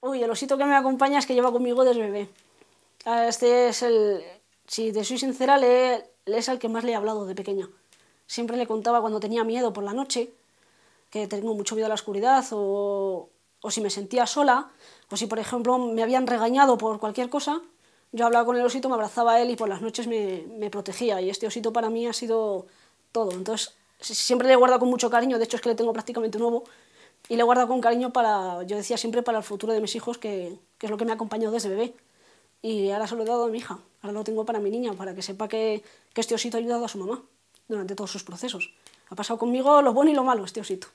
Uy, el osito que me acompaña es que lleva conmigo desde bebé. Ah, este es el, si te soy sincera, es el que más le he hablado de pequeña. Siempre le contaba cuando tenía miedo por la noche, que tengo mucho miedo a la oscuridad, o, si me sentía sola, o si, por ejemplo, me habían regañado por cualquier cosa, yo hablaba con el osito, me abrazaba a él y por las noches me, me, protegía. Y este osito para mí ha sido todo. Entonces, siempre le he guardado con mucho cariño. De hecho, es que le tengo prácticamente nuevo y le guardo con cariño para, yo decía siempre, para el futuro de mis hijos, que, es lo que me ha acompañado desde bebé. Y ahora se lo he dado a mi hija, ahora lo tengo para mi niña, para que sepa que este osito ha ayudado a su mamá durante todos sus procesos. Ha pasado conmigo lo bueno y lo malo este osito.